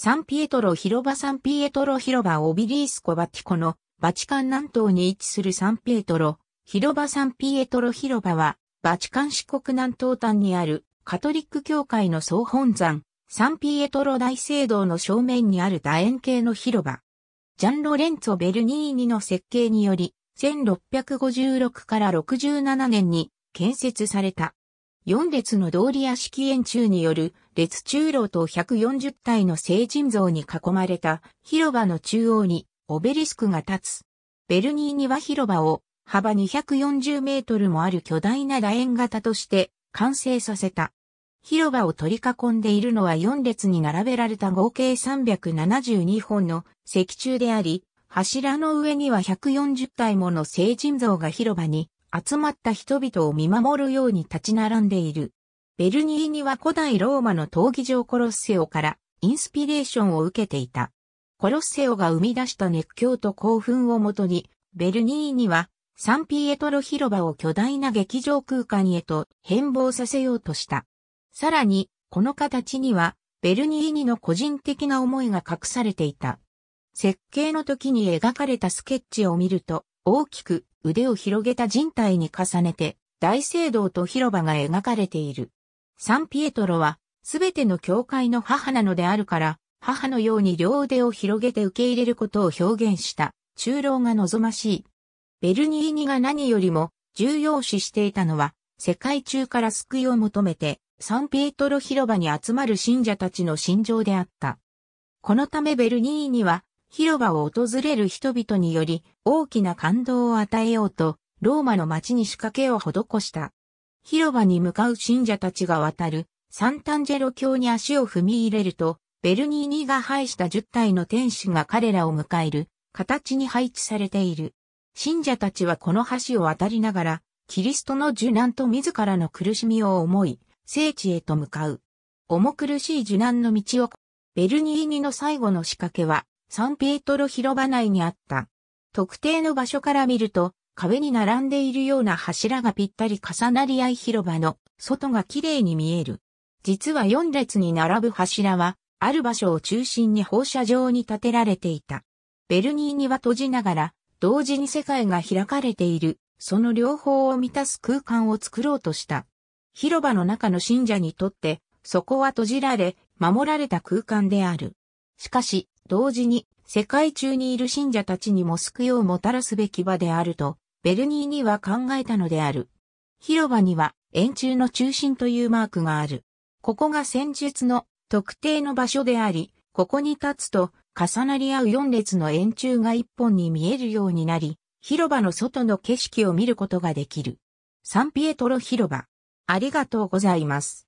サンピエトロ広場サンピエトロ広場オビリースコバティコのバチカン南東に位置するサンピエトロ広場サンピエトロ広場はバチカン四国南東端にあるカトリック教会の総本山サンピエトロ大聖堂の正面にある楕円形の広場。ジャン・ロレンツォ・ベルニーニの設計により1656から67年に建設された。4列の通り屋敷園中による列中路と140体の聖人像に囲まれた広場の中央にオベリスクが立つ。ベルニーニは広場を幅240メートルもある巨大な楕円型として完成させた。広場を取り囲んでいるのは4列に並べられた合計372本の石柱であり、柱の上には140体もの聖人像が広場に集まった人々を見守るように立ち並んでいる。ベルニーニは古代ローマの闘技場コロッセオからインスピレーションを受けていた。コロッセオが生み出した熱狂と興奮をもとに、ベルニーニはサンピエトロ広場を巨大な劇場空間へと変貌させようとした。さらに、この形には、ベルニーニの個人的な思いが隠されていた。設計の時に描かれたスケッチを見ると、大きく腕を広げた人体に重ねて、大聖堂と広場が描かれている。サンピエトロは、すべての教会の母なのであるから、母のように両腕を広げて受け入れることを表現した、中老が望ましい。ベルニーニが何よりも重要視していたのは、世界中から救いを求めて、サンピエトロ広場に集まる信者たちの心情であった。このためベルニーニは、広場を訪れる人々により大きな感動を与えようと、ローマの街に仕掛けを施した。広場に向かう信者たちが渡るサンタンジェロ教に足を踏み入れると、ベルニーニが配した10体の天使が彼らを迎える形に配置されている。信者たちはこの橋を渡りながら、キリストの受難と自らの苦しみを思い、聖地へと向かう。重苦しい受難の道を、ベルニーニの最後の仕掛けは、サンピエトロ広場内にあった。特定の場所から見ると、壁に並んでいるような柱がぴったり重なり合い広場の外が綺麗に見える。実は4列に並ぶ柱は、ある場所を中心に放射状に建てられていた。ベルニーには閉じながら、同時に世界が開かれている、その両方を満たす空間を作ろうとした。広場の中の信者にとって、そこは閉じられ、守られた空間である。しかし、同時に、世界中にいる信者たちにも救いをもたらすべき場であると、ベルニーには考えたのである。広場には円柱の中心というマークがある。ここが戦術の特定の場所であり、ここに立つと重なり合う4列の円柱が1本に見えるようになり、広場の外の景色を見ることができる。サンピエトロ広場。ありがとうございます。